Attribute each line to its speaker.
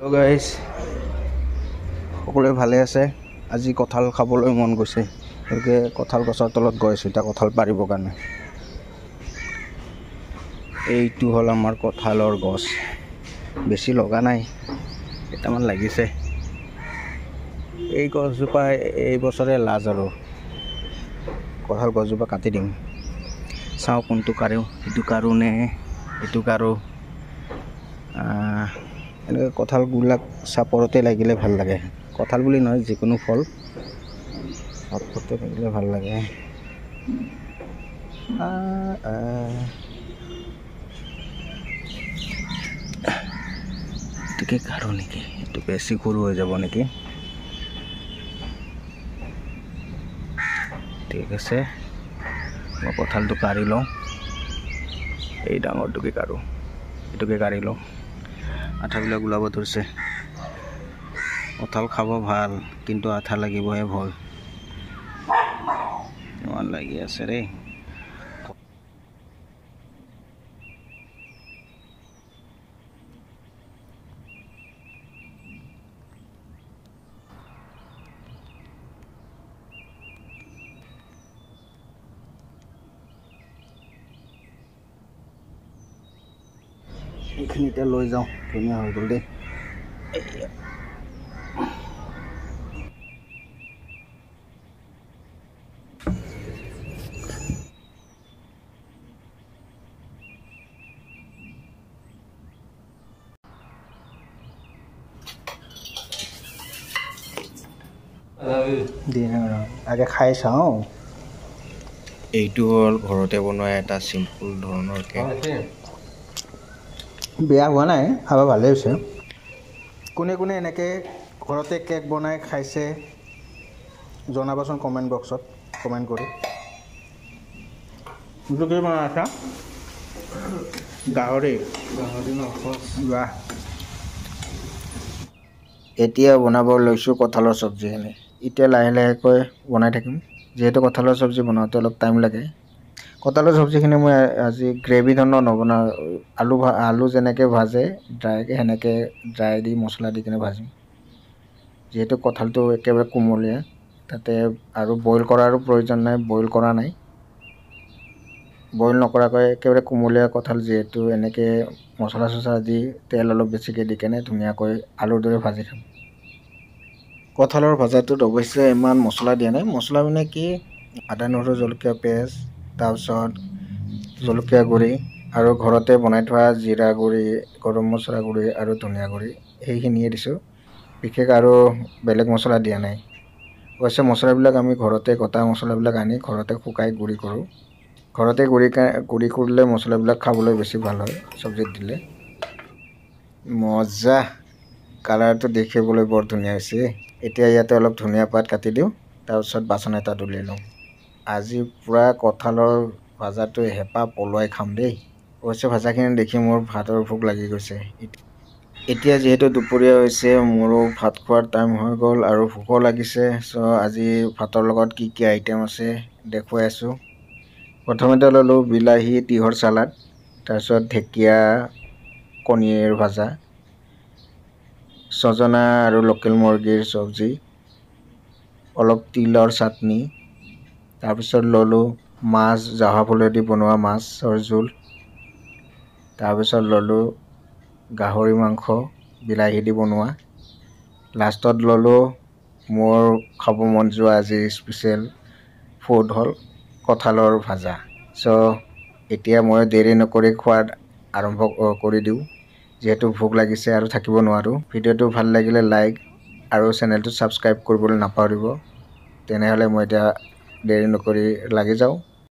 Speaker 1: hello' guys সকলোৱে ভালে আছে আজি কঁঠাল খাবলৈ মন গৈছে গতিকে কঁঠাল গছৰ তলত গৈ আছোঁ এতিয়া কঁঠাল পাৰিবৰ কাৰণে এইটো হ'ল আমাৰ কঁঠালৰ গছ বেছি লগা নাই কেইটামান লাগিছে এই গছজোপা এইবছৰে লাজ আৰু কঁঠাল গছজোপা কাটি দিম চাওঁ কোনটো কাৰো সিটো কাৰো নে এইটো কাৰো এনেকৈ কঁঠাল গুলাক চাপৰতে লাগিলে ভাল লাগে কঁঠাল বুলি নহয় যিকোনো ফল চাপৰতে লাগিলে ভাল লাগে গতিকে কাঢ় নেকি এইটো বেছি সৰু হৈ যাব নেকি ঠিক আছে মই কঁঠালটো কাঢ়ি লওঁ এই ডাঙৰটোকে কাঢ়োঁ এইটোকে কাঢ়ি লওঁ আঠাবিলাক ওলাব ধৰিছে কঁঠাল খাব ভাল কিন্তু আঠা লাগিবহে ভয় ইমান লাগি আছে দেই এইখিনি এতিয়া লৈ যাওঁ ধুনীয়া হৈ গ'ল দেই আগে খাই চাওঁ এইটো হ'ল ঘৰতে বনোৱা এটা চিম্পুল ধৰণৰ কেক বেয়া হোৱা নাই হাৱা ভালেই হৈছে কোনে কোনে এনেকৈ ঘৰতে কেক বনাই খাইছে জনাবচোন কমেণ্ট বক্সত কমেণ্ট কৰি তোৰ কি বনাই আছা গাহৰি বাহ এতিয়া বনাব লৈছোঁ কঁঠালৰ চব্জিখিনি এতিয়া লাহে লাহেকৈ বনাই থাকিম যিহেতু কঁঠালৰ চব্জি বনাওঁতে অলপ টাইম লাগে কঁঠালৰ চব্জিখিনি মই আজি গ্ৰেভি ধৰণৰ নবনাওঁ আলু আলু যেনেকৈ ভাজে ড্ৰাই সেনেকৈ ড্ৰাই দি মছলা দি কিনে ভাজিম যিহেতু কঁঠালটো একেবাৰে কোমলীয়া তাতে আৰু বইল কৰাৰো প্ৰয়োজন নাই বইল কৰা নাই বইল নকৰাকৈ একেবাৰে কোমলীয়া কঁঠাল যিহেতু এনেকৈ মছলা চছলা দি তেল অলপ বেছিকৈ দি কেনে ধুনীয়াকৈ আলুৰ দৰে ভাজি খাম কঁঠালৰ ভজাটোত অৱশ্যে ইমান মছলা দিয়া নাই মছলা মানে কি আদা নহৰু জলকীয়া পেঁয়াজ তাৰপিছত জলকীয়া গুড়ি আৰু ঘৰতে বনাই থোৱা জিৰা গুড়ি গৰম মছলা গুড়ি আৰু ধনিয়া গুড়ি সেইখিনিয়ে দিছোঁ বিশেষ আৰু বেলেগ মছলা দিয়া নাই অৱশ্যে মছলাবিলাক আমি ঘৰতে কটা মছলাবিলাক আনি ঘৰতে শুকাই গুড়ি কৰোঁ ঘৰতে গুড়ি গুড়ি কৰিলে মছলাবিলাক খাবলৈ বেছি ভাল হয় চব্জিত দিলে মজা কালাৰটো দেখিবলৈ বৰ ধুনীয়া হৈছে এতিয়া ইয়াতে অলপ ধুনীয়া পাত কাটি দিওঁ তাৰপিছত বাচন এটা তুলি লওঁ আজি পুৰা কঁঠালৰ ভাজাটো হেঁপাহ পলুৱাই খাম দেই অৱশ্যে ভাজাখিনি দেখি মোৰ ভাতৰ ভোক লাগি গৈছে এতিয়া যিহেতু দুপৰীয়া হৈছে মোৰো ভাত খোৱাৰ টাইম হৈ গ'ল আৰু ভোকো লাগিছে চ' আজি ভাতৰ লগত কি কি আইটেম আছে দেখুৱাই আছোঁ প্ৰথমতে ল'লোঁ বিলাহী তিহৰ চালাড তাৰপিছত ঢেকীয়া কণীৰ ভাজা ছজনা আৰু লোকেল মুৰ্গীৰ চব্জি অলপ তিলৰ চাটনি তাৰপিছত ল'লোঁ মাছ জহা ফুলেদি বনোৱা মাছৰ জোল তাৰপিছত ল'লোঁ গাহৰি মাংস বিলাহী দি বনোৱা লাষ্টত ল'লোঁ মোৰ খাব মন যোৱা আজি স্পেচিয়েল ফুড হ'ল কঁঠালৰ ভাজা চ' এতিয়া মই দেৰি নকৰি খোৱা আৰম্ভ কৰি দিওঁ যিহেতু ভোক লাগিছে আৰু থাকিব নোৱাৰোঁ ভিডিঅ'টো ভাল লাগিলে লাইক আৰু চেনেলটো ছাবস্ক্ৰাইব কৰিবলৈ নাপাহৰিব তেনেহ'লে মই এতিয়া দেৰি নকৰি লাগি যাওঁ